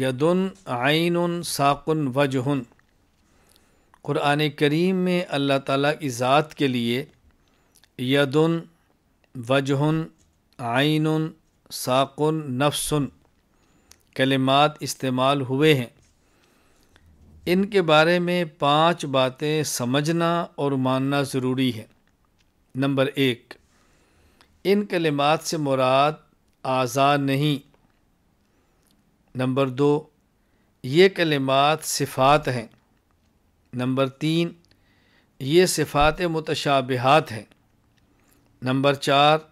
यदन आइन साकुन वजहन क़ुरान करीम में अल्लाह ताला की ज़ात के लिए यदन वजहन आइन साकुन नफसन कलिमात इस्तेमाल हुए हैं इनके बारे में पाँच बातें समझना और मानना ज़रूरी है नंबर एक इन कलिमात से मुराद आज़ा नहीं नंबर दो ये कलमात सिफ़ात हैं नंबर तीन ये सिफ़ात मतशाबहत हैं नंबर चार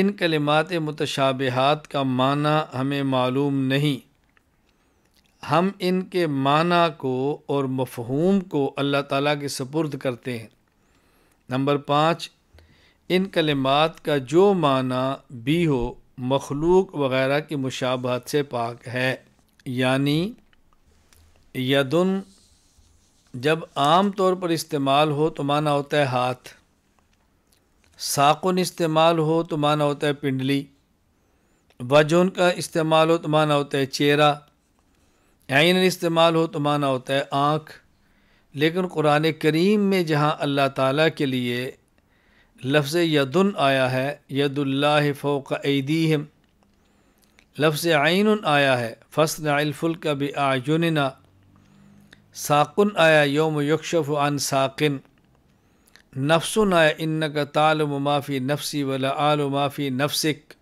इन कलमात मतशाबहत का माना हमें मालूम नहीं हम इनके माना को और मफहूम को अल्लाह ताला के सपुर्द करते हैं नंबर पाँच इन कलमात का जो माना भी हो मखलूक वगैरह की मुशाबहत से पाक है यानी यदुन जब आम तौर पर इस्तेमाल हो तो माना होता है हाथ साकुन इस्तेमाल हो तो माना होता है पिंडली वजुन का इस्तेमाल हो तो माना होता है चेहरा आइन इस्तेमाल हो तो माना होता है आँख लेकिन कुरान करीम में जहाँ अल्लाह ताला के लिए लफ्ज़ यदुन आया है यदुल्लाह फ़ोक ऐदीहम लफ्ज़ आइन आया है फ़सन अलफुल्क बि आयुनना साकुन आया योम यकशफ़ अन साकिन नफ्सन आया इन्न का तालम माफ़ी नफसी वला आल माफ़ी नफसिक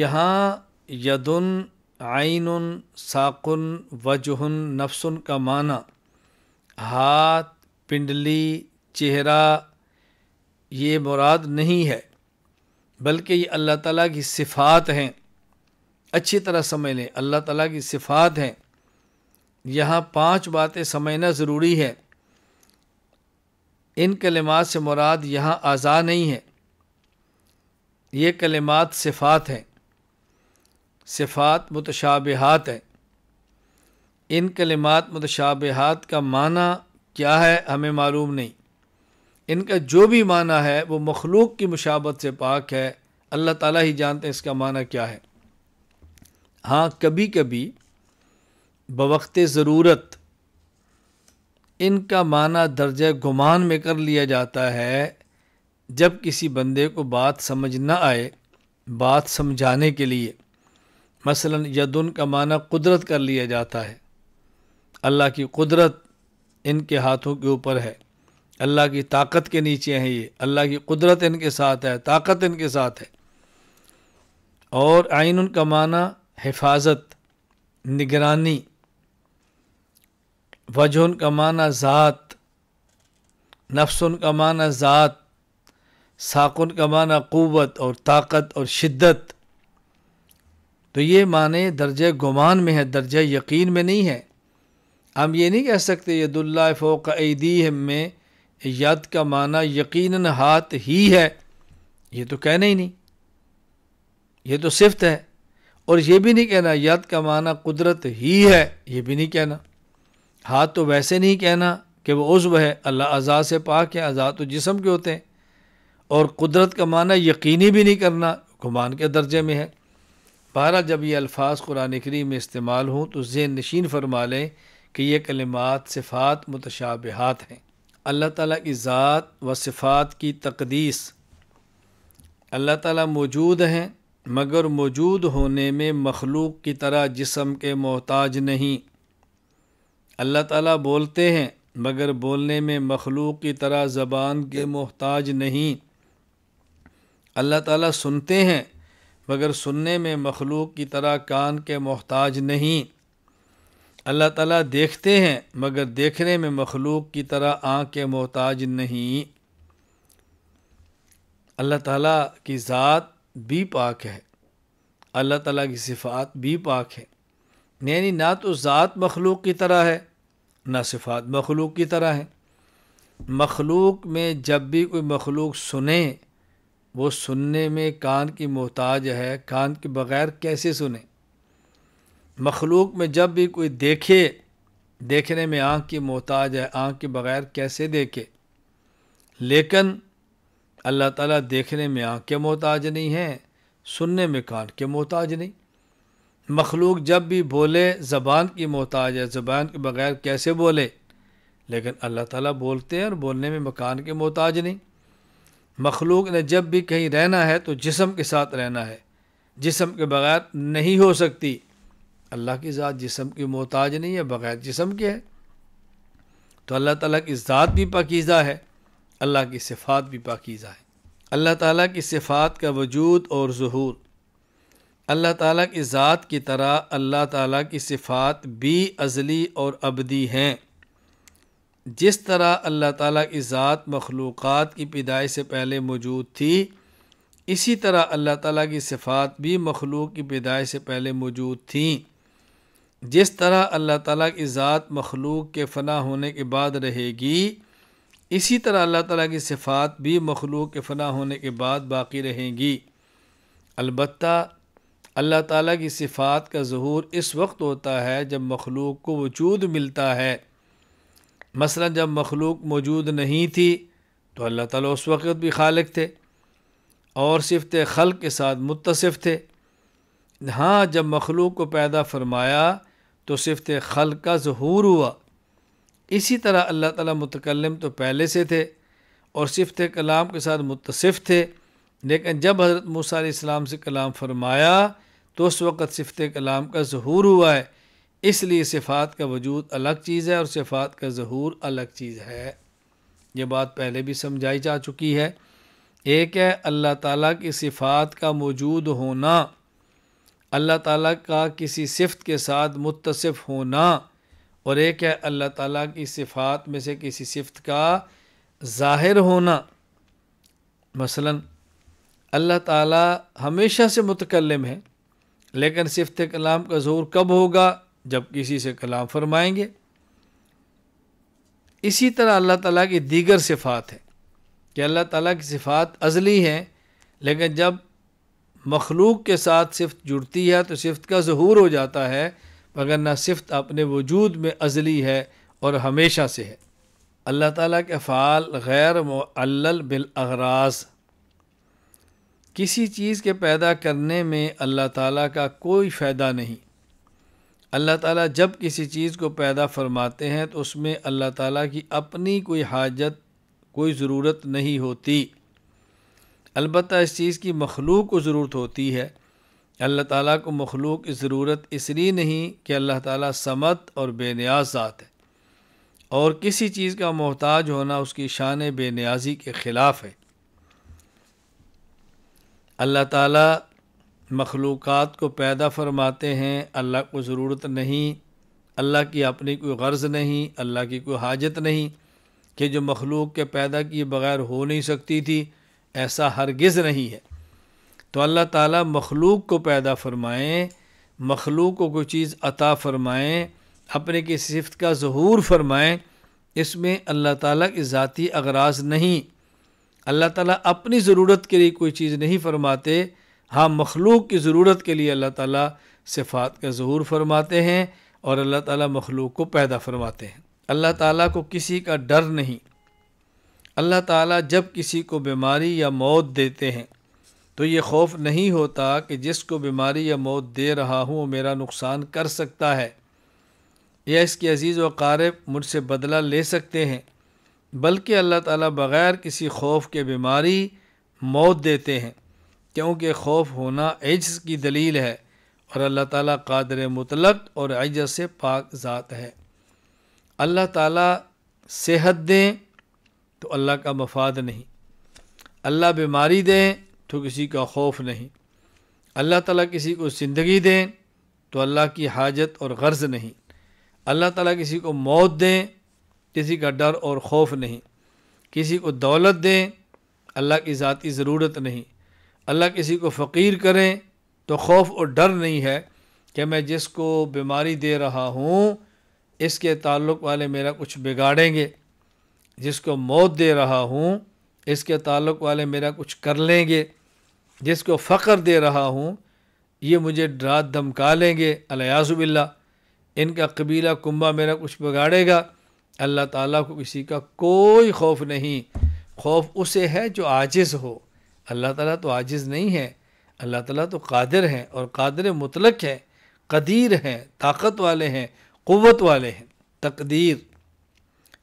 यहाँ यदुन आइन साकुन वजहन नफसन का माना हाथ पिंडली चेहरा ये मुराद नहीं है बल्कि ये अल्लाह ताला की सिफ़ात हैं अच्छी तरह समझ लें अल्लाह ताला की सिफ़ात हैं यहाँ पांच बातें समझना ज़रूरी है इन कलिमात से मुराद यहाँ आज़ा नहीं है ये कलिमात सिफ़ात हैं सिफ़ात मुतशाबहात हैं इन कलिमात मुतशाबहात का माना क्या है हमें मालूम नहीं इनका जो भी माना है वो मखलूक की मुशाबत से पाक है अल्लाह ताला ही जानते हैं इसका माना क्या है हाँ कभी कभी बवक्त ज़रूरत इनका माना दर्ज गुमान में कर लिया जाता है जब किसी बंदे को बात समझ ना आए बात समझाने के लिए मसलन यदुन का माना कुदरत कर लिया जाता है अल्लाह की कुदरत इनके हाथों के ऊपर है अल्लाह की ताकत के नीचे हैं ये अल्लाह की कुदरत इनके साथ है ताकत इनके साथ है और आइन उनका माना हिफाजत निगरानी वजह उनका माना ज़ात नफ्स उनका माना ज़ात साकुन का माना क़वत और ताकत और शिद्दत तो ये माने दर्ज गुमान में है दर्ज यकीन में नहीं है हम ये नहीं कह सकते यदुल्ला फ़ोक ईदी में यद का माना यकीनन हाथ ही है ये तो कहना ही नहीं ये तो सिफ्त है और ये भी नहीं कहना यद का माना कुदरत ही है ये भी नहीं कहना हाथ तो वैसे नहीं कहना कि वह उज्व है अल्लाह आज़ाद से पाक है आज़ाद तो जिसम के होते हैं और कुदरत का माना यकीनी भी नहीं करना गुमान के दर्जे में है बहरा जब ये अल्फाज कुरान करीम में इस्तेमाल हों तो जे नशीन फरमा लें कि ये कलमात सिफ़ात मुतशाबहत हैं अल्लाह ताला की ज़ात व सिफ़ात की तकदीस अल्लाह ताला मौजूद हैं मगर मौजूद होने में मखलूक की तरह जिसम के मोहताज नहीं अल्लाह ताला बोलते हैं मगर बोलने में मखलूक की तरह ज़बान के मोहताज नहीं अल्लाह ताला सुनते हैं मगर सुनने में मखलूक की तरह कान के मोहताज नहीं अल्लाह ताला देखते हैं मगर देखने में मखलूक की तरह आँख के मोहताज नहीं अल्लाह ताला की ज़ात भी पाक है अल्लाह ताला की सिफात भी पाक है यानी ना तो ज़ात मखलूक की तरह है ना सिफात मखलूक की तरह है मखलूक में जब भी कोई मखलूक सुने वो सुनने में कान की मोहताज है कान के बग़ैर कैसे सुने मखलूक में जब भी कोई देखे देखने में आँख की मोहताज है आँख के बग़ैर कैसे देखे लेकिन अल्लाह ताला देखने में आँख के मोहताज नहीं हैं सुनने में कान के मोहताज नहीं मखलूक जब भी बोले ज़बान की मोहताज है ज़बान के बग़ैर कैसे बोले लेकिन अल्लाह ताला बोलते हैं और बोलने में मकान के मोहताज नहीं मखलूक ने जब भी कहीं रहना है तो जिसम के साथ रहना है जिसम के बग़ैर नहीं हो सकती अल्लाह की ज़ात जिसम की मोहताज नहीं है बग़ैर जिसम के है तो अल्लाह ताला की ज़ात भी पाकीज़ा है अल्लाह की सिफ़ात भी पाकीज़ा है अल्लाह ताला की सिफ़ात का वजूद और जहूर अल्लाह ताला की ज़ात की तरह अल्लाह ताला की सिफ़ात भी अजली और अबदी हैं जिस तरह अल्लाह ताला की ज़ात मखलूक़ात की पैदाइश से पहले मौजूद थी इसी तरह अल्लाह ताला की सिफ़ात भी मखलूक की पैदाइश से पहले मौजूद थी जिस तरह अल्लाह ताला की ज़ात मखलूक के फ़ना होने के बाद रहेगी इसी तरह अल्लाह ताला की सिफ़ात भी मखलूक के फ़ना होने के बाद बाकी रहेंगी अलबत् अल्लाह ताला की सिफ़ात का जहूर इस वक्त होता है जब मखलूक को वजूद मिलता है मसला जब मखलूक मौजूद नहीं थी तो अल्लाह ताला उस वक़्त भी खालिक थे और सिफत खल के साथ मुतसफ़ थे हाँ जब मखलूक को पैदा फरमाया तो सिफत खल का ज़हूर हुआ इसी तरह अल्लाह ताला मुतकलम तो पहले से थे और सिफत कलाम के साथ मुतसिफ़ थे लेकिन जब हज़रत मूसा से कलाम फरमाया तो उस वक़्त सिफत कलाम का ज़हूर हुआ है इसलिए सिफ़ात का वजूद अलग चीज़ है और सिफ़ात का ज़हूर अलग चीज़ है ये बात पहले भी समझाई जा चुकी है एक है अल्लाह ताला की सिफ़ात का मौजूद होना अल्लाह ताला का किसी सिफत के साथ मुतसिफ़ होना और एक है अल्लाह ताला की सिफ़ात में से किसी सिफत का ज़ाहिर होना मसलन अल्लाह ताला हमेशा से मुतकलम है लेकिन सिफत कलाम का ज़ोर कब होगा जब किसी से कलाम फरमाएंगे इसी तरह अल्लाह ताला की दीगर सिफ़ात है कि अल्लाह ताला की सिफ़ात अज़ली हैं लेकिन जब मखलूक के साथ सिफत जुड़ती है तो सिफत का ظहूर हो जाता है मगर ना सिफत अपने वजूद में अजली है और हमेशा से है अल्लाह ताला के फ़ाल गैर मल बिलअराज किसी चीज़ के पैदा करने में अल्लाह ताला का कोई फ़ायदा नहीं अल्लाह ताला जब किसी चीज़ को पैदा फरमाते हैं तो उसमें अल्लाह ताला की अपनी कोई हाजत कोई ज़रूरत नहीं होती अलबत् इस चीज़ की मखलूक को ज़रूरत होती है अल्लाह ताला को मखलूक की ज़रूरत इसलिए नहीं कि अल्लाह ताला समत और बेनियाज ज़ात है और किसी चीज़ का मोहताज होना उसकी शान बेनियाजी के ख़िलाफ़ है अल्लाह ताला मखलूक़ात को पैदा फ़रमाते हैं अल्लाह को ज़रूरत नहीं अल्लाह की अपनी कोई गर्ज़ नहीं अल्लाह की कोई हाजत नहीं कि जो मखलूक के पैदा किए बग़ैर हो नहीं सकती थी ऐसा हरगिज़ नहीं है तो अल्लाह ताला मखलूक को पैदा फरमाएँ मखलूक को कोई चीज़ अता फरमाएँ अपने की सिफत का जहूर फरमाएँ इसमें अल्लाह ताला की ज़ाती अगराज नहीं अल्लाह ताला अपनी ज़रूरत के लिए कोई चीज़ नहीं फरमाते हाँ मखलूक की ज़रूरत के लिए अल्लाह ताला सिफात का ज़हूर फरमाते हैं और अल्लाह ताला मखलूक को पैदा फरमाते हैं अल्लाह ताला को किसी का डर नहीं अल्लाह ताला जब किसी को बीमारी या मौत देते हैं तो ये खौफ नहीं होता कि जिसको बीमारी या मौत दे रहा हूँ वो मेरा नुकसान कर सकता है या इसके अजीज़ व मुझसे बदला ले सकते हैं बल्कि अल्लाह ताला बग़ैर किसी खौफ के बीमारी मौत देते हैं क्योंकि खौफ होना एज़ की दलील है और अल्लाह ताला कादर मुतलक और एज से पाक ज़ात है अल्लाह ताला सेहत दें तो अल्लाह का मफाद नहीं अल्लाह बीमारी दें तो किसी का खौफ नहीं अल्लाह ताला किसी को ज़िंदगी दें तो अल्लाह की हाजत और गर्ज नहीं अल्लाह ताला किसी को मौत दें किसी का डर और खौफ नहीं किसी को दौलत दें अल्लाह की ज़ाती ज़रूरत नहीं अल्लाह किसी को फ़कीर करें तो खौफ और डर नहीं है कि मैं जिसको बीमारी दे रहा हूँ इसके ताल्लुक़ वाले मेरा कुछ बिगाड़ेंगे जिसको मौत दे रहा हूँ इसके ताल्लुक़ वाले मेरा कुछ कर लेंगे जिसको फ़ख्र दे रहा हूँ ये मुझे डरा धमका लेंगे अलियाज़ुबिल्ला इनका कबीला कुंबा मेरा कुछ बिगाड़ेगा अल्लाह ताला को किसी का कोई खौफ नहीं खौफ उसे है जो आजिज़ हो अल्लाह ताला तो आजिज़ नहीं है अल्लाह ताला तो कादिर हैं और कादिर मुतलक हैं कदीर हैं ताकत वाले हैं क़वत वाले हैं तकदीर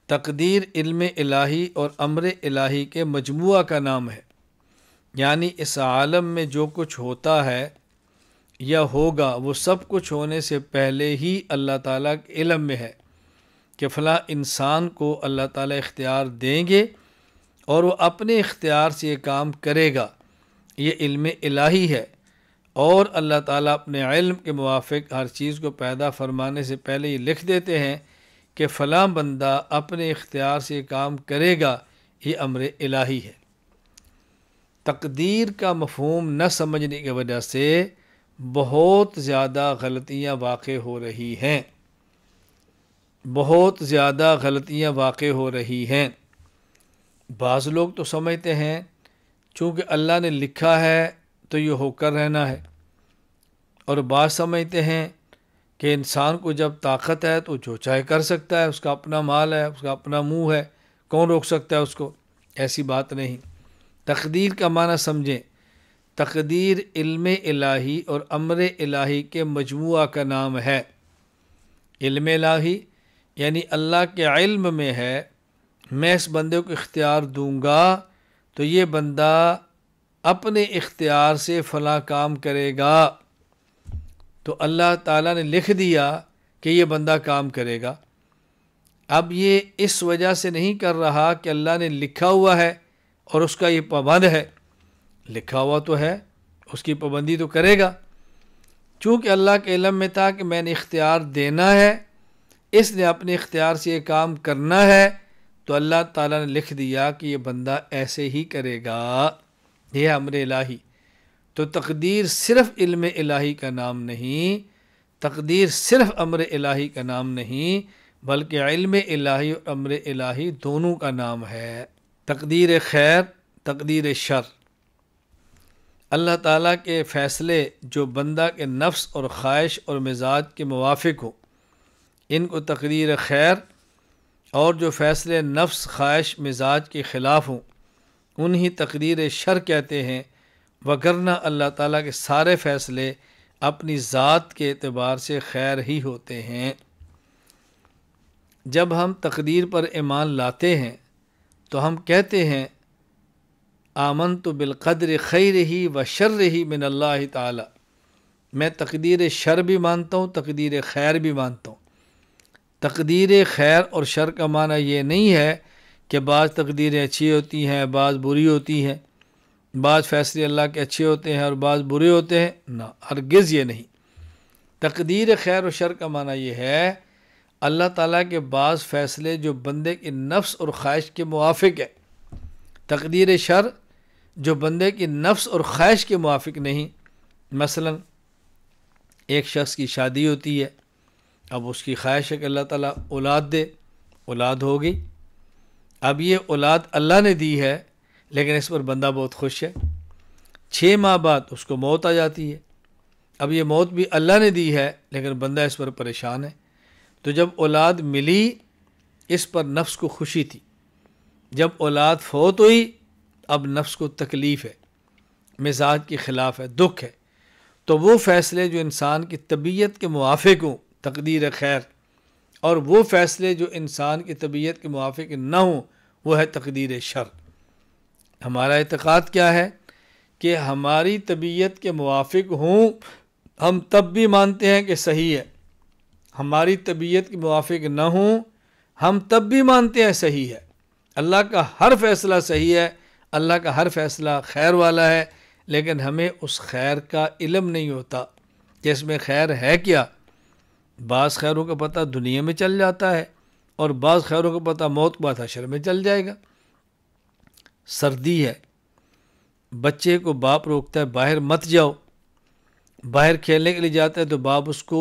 तकदीर इल्म इलाही और अमर इलाही के मजमू का नाम है यानी इस आलम में जो कुछ होता है या होगा वो सब कुछ होने से पहले ही अल्लाह ताला के इलम में है कि फ़ला इंसान को अल्लाह ताला इख्तियार देंगे और वो अपने इख्तियार से ये काम करेगा ये इल्म इलाही है और अल्लाह ताला अपने इल्म के मुआफ़ हर चीज़ को पैदा फरमाने से पहले ये लिख देते हैं कि फ़लाँ बंदा अपने इख्तियार से काम करेगा ये अमर इलाही है तकदीर का मफहम न समझने की वजह से बहुत ज़्यादा गलतियाँ वाक़ हो रही हैं बहुत ज़्यादा गलतियाँ वाक़ हो रही हैं बाज़ लोग तो समझते हैं चूँकि अल्लाह ने लिखा है तो ये होकर रहना है और बात समझते हैं कि इंसान को जब ताकत है तो जो चाहे कर सकता है उसका अपना माल है उसका अपना मुंह है कौन रोक सकता है उसको ऐसी बात नहीं तकदीर का माना समझें तकदीर इल्म इलाही और अमर इलाही के मजमू का नाम है इल्म इलाही यानी अल्लाह के इल्म में है मैं इस बंदे को इख्तियार दूँगा तो ये बंदा अपने इख्तियार से फ़ला काम करेगा तो अल्लाह ताला ने लिख दिया कि ये बंदा काम करेगा अब ये इस वजह से नहीं कर रहा कि अल्लाह ने लिखा हुआ है और उसका ये पाबंद है लिखा हुआ तो है उसकी पाबंदी तो करेगा चूँकि अल्लाह के इलम में था कि मैंने इख्तियार देना है इसने अपने इख्तियार से ये काम करना है तो अल्लाह ताला ने लिख दिया कि ये बंदा ऐसे ही करेगा ये अमर लाही तो तकदीर सिर्फ इल्म इलाही का नाम नहीं तकदीर सिर्फ अमर इलाही का नाम नहीं बल्कि इल्म इलाही और अमर इलाही दोनों का नाम है तकदीर खैर तकदीर शर अल्लाह ताला के फ़ैसले जो बंदा के नफ्स और ख्वाहिश और मिजाज के मुवाफिक हो इनको तकदीर खैर और जो फ़ैसले नफ्स ख्वाहिश मिजाज के ख़िलाफ़ हों उन्हीं तकदीर शर कहते हैं वगरना अल्लाह ताला के सारे फ़ैसले अपनी ज़ात के अतबार से खैर ही होते हैं जब हम तकदीर पर ईमान लाते हैं तो हम कहते हैं आमन तो बिलकद्र खैर रही व शर रही मिन अल्लाह ताला मैं तकदीर शर भी मानता हूँ तकदीर खैर भी मानता हूँ तकदीर खैर और शर का माना ये नहीं है कि बाज़ तकदीरें अच्छी होती हैं बाज़ बुरी होती हैं बाज़ फ़ैसले अल्लाह के अच्छे होते हैं और बाज़ बुरे होते हैं ना हरगिज़ ये नहीं तकदीर खैर और शर का माना यह है अल्लाह ताला के बाज़ फ़ैसले जो बंदे के नफ्स और ख्वाहिश के मुआफ़ है तकदीर शर जो बंदे की नफ्स और ख्वाहिश के मुआफ़ नहीं मसला एक शख्स की शादी होती है अब उसकी ख्वाहिश है कि अल्लाह ताला औलाद दे औलाद होगी अब ये औलाद अल्लाह ने दी है लेकिन इस पर बंदा बहुत खुश है छः माह बाद उसको मौत आ जाती है अब ये मौत भी अल्लाह ने दी है लेकिन बंदा इस पर परेशान है तो जब औलाद मिली इस पर नफ्स को खुशी थी जब औलाद फौत हुई अब नफ्स को तकलीफ़ है मिजाज के ख़िलाफ़ है दुख है तो वो फ़ैसले जो इंसान की तबीयत के मुआफ़ हों तकदीर खैर और वो फ़ैसले जो इंसान की तबीयत के मुआफ़ ना हों वह है तकदीर शर हमारा इतक़ाद क्या है कि हमारी तबीयत के मुआफ़ हूँ हम तब भी मानते हैं कि सही है हमारी तबीयत के मुआफ़ न हूँ हम तब भी मानते हैं सही है अल्लाह का हर फ़ैसला सही है अल्लाह का हर फ़ैसला खैर वाला है लेकिन हमें उस खैर का इलम नहीं होता कि इसमें खैर है क्या बाज़ खैरों का पता दुनिया में चल जाता है और बाज़ खैरों का पता मौत बाद हशर में चल जाएगा सर्दी है बच्चे को बाप रोकता है बाहर मत जाओ बाहर खेलने के लिए जाता है तो बाप उसको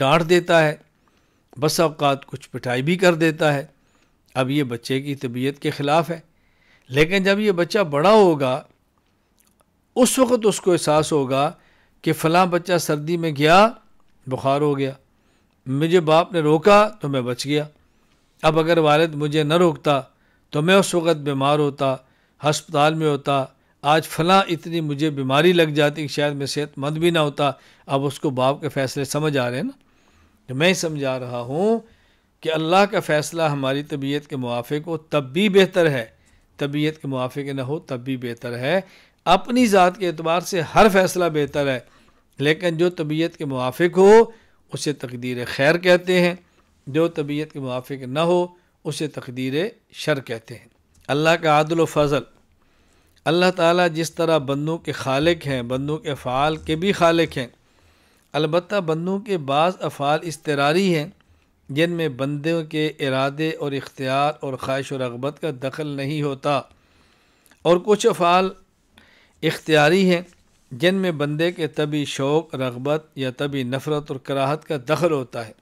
डांट देता है बस अवकात कुछ पिटाई भी कर देता है अब ये बच्चे की तबीयत के ख़िलाफ़ है लेकिन जब ये बच्चा बड़ा होगा उस वक़्त उसको एहसास होगा कि फ़लाँ बच्चा सर्दी में गया बुखार हो गया मुझे बाप ने रोका तो मैं बच गया अब अगर वालद मुझे न रोकता तो मैं उस वक़्त बीमार होता हस्पताल में होता आज फलां इतनी मुझे बीमारी लग जाती कि शायद मैं सेहतमंद भी ना होता अब उसको बाप के फैसले समझ आ रहे हैं ना तो मैं समझा रहा हूँ कि अल्लाह का फ़ैसला हमारी तबीयत के मुआफ़े हो तब भी बेहतर है तबीयत के के ना हो तब भी बेहतर है अपनी ज़ात के अतबार से हर फैसला बेहतर है लेकिन जो तबीयत के मुआफ़ हो उसे तकदीर खैर कहते हैं जो तबीयत के मुआफ़ ना हो उसे तकदीर शर कहते हैं अल्लाह का आदल फ़ज़ल अल्लाह ताला जिस तरह बंदों के खालिक हैं बंदों के फ़ाल के भी खालिक हैं अलबत् बंदों के बाज़ अफ़ाल इसतरारी हैं जिनमें बंदों के इरादे और इख्तियार और ख्वाहिश और रगबत का दखल नहीं होता और कुछ अफ़ाल इख्तियारी हैं जिनमें बंदे के तभी शौक़ रगबत या तभी नफ़रत और कराहत का दखल होता है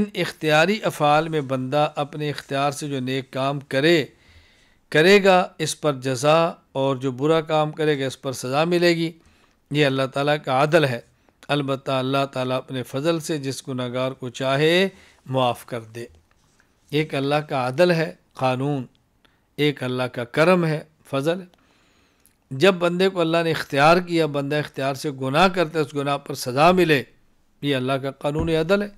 इन इख्तियारी अफ़ाल में बंदा अपने इख्तियार से जो नेक काम करे करेगा इस पर जजा और जो बुरा काम करेगा इस पर सज़ा मिलेगी ये अल्लाह ताला का आदल है अलबत् अल्लाह ताला अपने फजल से जिस गुनागार को चाहे मुआफ़ कर दे एक अल्लाह का आदल है क़ानून एक अल्लाह का करम है फजल जब बंदे को अल्लाह ने इख्तियार किया बंदा इख्तियार से गुनाह करता है उस गुनाह पर सज़ा मिले ये अल्लाह का कानून अदल है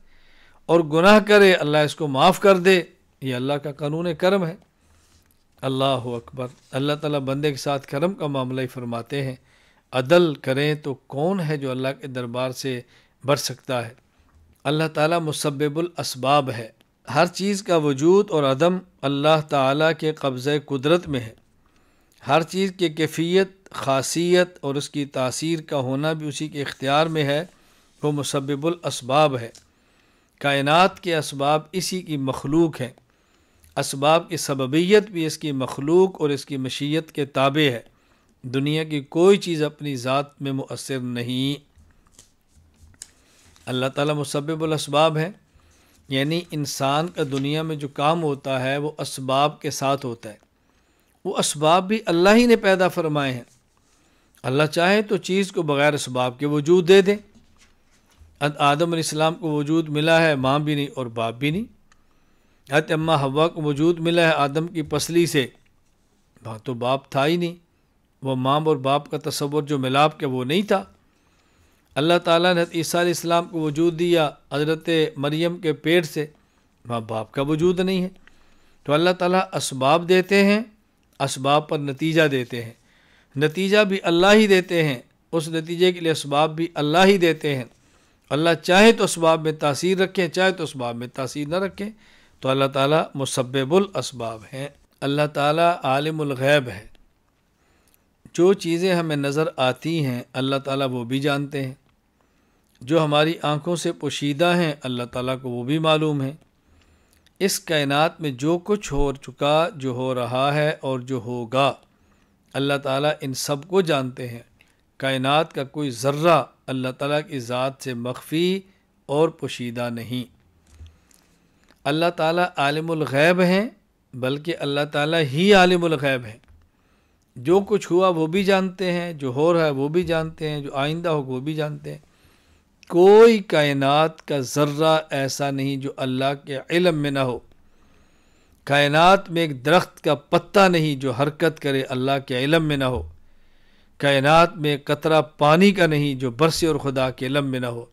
और गुनाह करे अल्लाह इसको माफ़ कर दे ये अल्लाह का कानून करम है अल्लाह अकबर अल्लाह ताला बंदे के साथ करम का मामला ही फरमाते हैं अदल करें तो कौन है जो अल्लाह के दरबार से बढ़ सकता है अल्लाह ताला मुसब्बुल असबाब है हर चीज़ का वजूद और अदम अल्लाह ताला के कब्ज़े कुदरत में है हर चीज़ की कैफियत खासियत और उसकी तासीर का होना भी उसी के इख्तियार में है वो मुसब्बुल असबाब है कायनात के इसबाब इसी की मखलूक हैं इसबाब की सबबियत भी इसकी मखलूक और इसकी मशीयत के ताबे है दुनिया की कोई चीज़ अपनी ज़ात में मुसर नहीं अल्लाह ताला मुसब्बुलसबाब है यानी इंसान का दुनिया में जो काम होता है वो इसबाब के साथ होता है वो इसबाब भी अल्लाह ही ने पैदा फरमाए हैं अल्लाह चाहे तो चीज़ को बग़ैर इसबाब के वजूद दे दें आदम आदम को वजूद मिला है माँ भी नहीं और बाप भी नहीं हत अम्मा हवा को वजूद मिला है आदम की पसली से वहाँ तो बाप था ही नहीं वह माम और बाप का तस्वुर जो मिलाप के वो नहीं था अल्लाह ताला ने ईसा इस्लाम को वजूद दिया हज़रत मरियम के पेट से वहाँ बाप का वजूद नहीं है तो अल्लाह ताला इसबाब देते हैं इसबाब पर नतीजा देते हैं नतीजा भी अल्लाह ही देते हैं उस नतीजे के लिए इसबाब भी अल्लाह ही देते हैं अल्लाह चाहे तो इसबाब में तासीर रखें चाहे तो इसबाब में तासीर न रखें तो अल्लाह ताला मुसब्बुल असबाब हैं अल्लाह ताला आलिमुल गैब है जो चीज़ें हमें नज़र आती हैं अल्लाह ताला वो भी जानते हैं जो हमारी आँखों से पोशीदा हैं अल्लाह ताला को वो भी मालूम है इस कायनात में जो कुछ हो चुका जो हो रहा है और जो होगा अल्लाह ताला इन सब को जानते हैं कायनात का कोई ज़र्रा अल्लाह ताला की ज़ात से मख्फी और पोशीदा नहीं अल्लाह ताला आलिमुल गैब हैं बल्कि अल्लाह ताला ही आलिमुल गैब हैं जो कुछ हुआ वो भी जानते हैं जो हो रहा है वो भी जानते हैं जो आइंदा हो वो भी जानते हैं कोई कायनात का ज़र्रा ऐसा नहीं जो अल्लाह के इलम में ना हो कायनात में एक दरख्त का पत्ता नहीं जो हरकत करे अल्लाह के इलम में ना हो कायनात में कतरा पानी का नहीं जो बरसे और खुदा के इलम में ना हो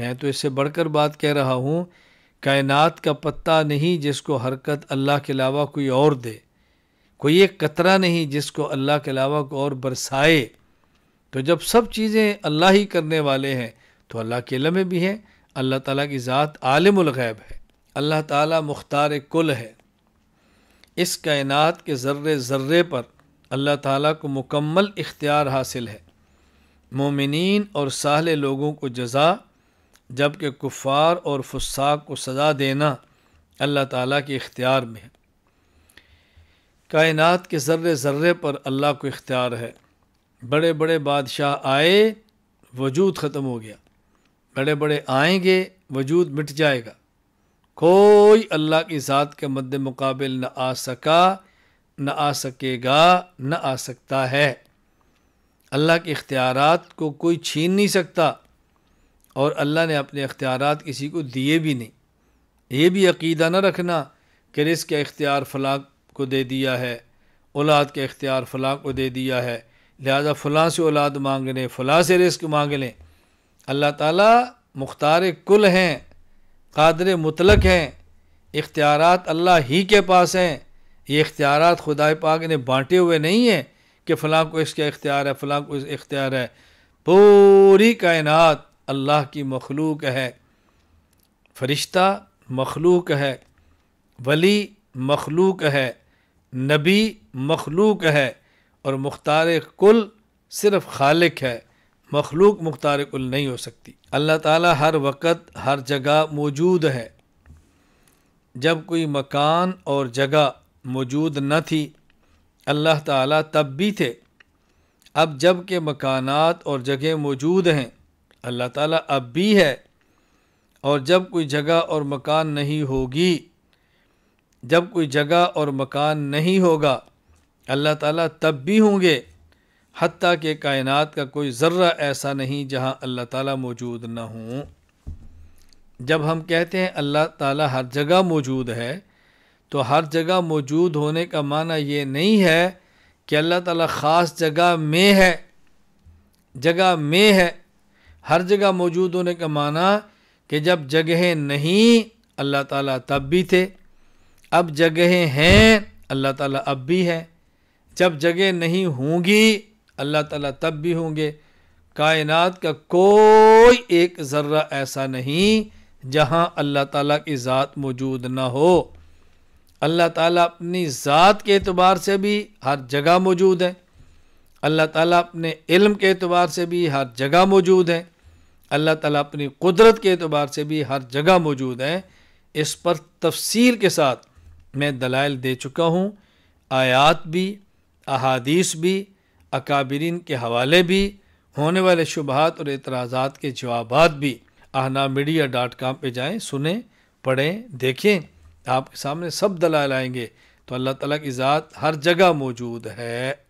मैं तो इससे बढ़कर बात कह रहा हूँ कायनात का पत्ता नहीं जिसको हरकत अल्लाह के अलावा कोई और दे कोई एक कतरा नहीं जिसको अल्लाह के अलावा को और बरसाए तो जब सब चीज़ें अल्लाह ही करने वाले हैं तो अल्लाह के लमे भी हैं अल्लाह ताला की ज़ात आलमगैब है अल्लाह ताला मुख्तार कुल है इस कायनात के ज़र्रे ज़र्रे पर अल्लाह ताला को मुकम्मल इख्तियार हासिल है मोमिनीन और साहले लोगों को जजा जबकि कुफ़ार और फुसाक को सज़ा देना अल्लाह ताला के इख्तियार में है कायनात के ज़र्रे ज़र्रे पर अल्लाह को इख्तियार है बड़े बड़े बादशाह आए वजूद ख़त्म हो गया बड़े बड़े आएंगे वजूद मिट जाएगा कोई अल्लाह की ज़ात के मद्द मुकाबिल न आ सका न आ सकेगा न आ सकता है अल्लाह के इख्तियार को कोई छीन नहीं सकता और अल्लाह ने अपने अख्तियार किसी को दिए भी नहीं ये भी अकीदा न रखना कि रिस्क का अख्तियार फलाक को दे दिया है औलाद का इख्तियार फ़लाँ को दे दिया है लिहाजा फ़लाँ से औलाद मांग लें फ़लाँ से रिस्क मांग लें अल्लाह ताला मुख्तार कुल हैं कादर मुतलक हैं इख्तियार अल्लाह ही के पास हैं ये इख्तियार खुदा पाक ने बाँटे हुए नहीं हैं कि फ़लाँ को इसका इख्तियार है फ़लाँ को इस इख्तियार है पूरी कायनात अल्लाह की मखलूक है फ़रिश्ता मखलूक है वली मखलूक है नबी मखलूक है और मुख्तार कुल सिर्फ खालिक है मखलूक मुख्तार कुल नहीं हो सकती अल्लाह ताला हर वक्त हर जगह मौजूद है जब कोई मकान और जगह मौजूद न थी अल्लाह ताला तब भी थे अब जब के मकानात और जगह मौजूद हैं अल्लाह ताला अब भी है और जब कोई जगह और मकान नहीं होगी जब कोई जगह और मकान नहीं होगा अल्लाह ताला तब भी होंगे हती के कायनात का कोई ज़र्रा ऐसा नहीं जहाँ अल्लाह ताला मौजूद ना हो जब हम कहते हैं अल्लाह ताला हर जगह मौजूद है तो हर जगह मौजूद होने का माना ये नहीं है कि अल्लाह ताला ख़ास जगह में है जगह में है हर जगह मौजूद होने का माना कि जब जगह नहीं अल्लाह ताला तब भी थे अब जगह हैं अल्लाह ताला अब भी है जब जगह नहीं होंगी अल्लाह ताला तब भी होंगे कायनात का कोई एक ज़र्रा ऐसा नहीं जहां अल्लाह ताला की ज़ात मौजूद ना हो अल्लाह ताला अपनी ज़ात के अतबार से भी हर जगह मौजूद है अल्लाह ताला अपने इल्म के अतबार से भी हर जगह मौजूद है अल्लाह ताला अपनी कुदरत के अतबार से भी हर जगह मौजूद है इस पर तफसील के साथ मैं दलाइल दे चुका हूँ आयात भी अहादीस भी अकाबरीन के हवाले भी होने वाले शुबहत और एतराज़ात के जवाब भी आहना मीडिया डॉट कॉम पर जाएँ सुने पढ़ें देखें आपके सामने सब दलाल आएँगे तो अल्लाह ताली की ज़ात हर जगह मौजूद है